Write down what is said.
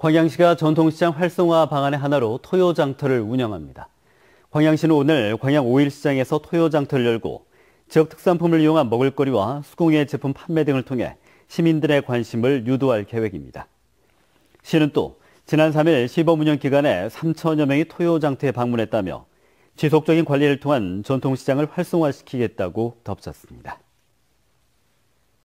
광양시가 전통시장 활성화 방안의 하나로 토요장터를 운영합니다. 광양시는 오늘 광양 5일시장에서 토요장터를 열고 지역 특산품을 이용한 먹을거리와 수공예 제품 판매 등을 통해 시민들의 관심을 유도할 계획입니다. 시는 또 지난 3일 시범 운영 기간에 3천여 명이 토요장터에 방문했다며 지속적인 관리를 통한 전통시장을 활성화시키겠다고 덧붙였습니다.